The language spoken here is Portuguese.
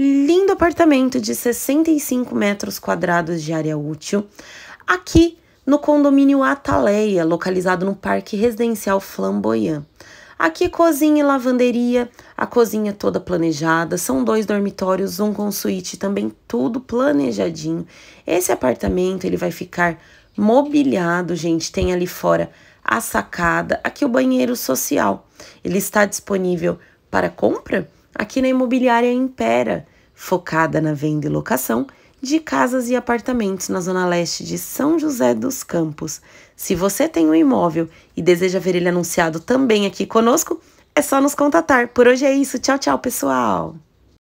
lindo apartamento de 65 metros quadrados de área útil, aqui no condomínio Ataleia, localizado no Parque Residencial Flamboyant. Aqui cozinha e lavanderia, a cozinha toda planejada, são dois dormitórios, um com suíte, também tudo planejadinho. Esse apartamento ele vai ficar mobiliado, gente, tem ali fora a sacada, aqui o banheiro social. Ele está disponível para compra? aqui na imobiliária Impera, focada na venda e locação de casas e apartamentos na zona leste de São José dos Campos. Se você tem um imóvel e deseja ver ele anunciado também aqui conosco, é só nos contatar. Por hoje é isso. Tchau, tchau, pessoal!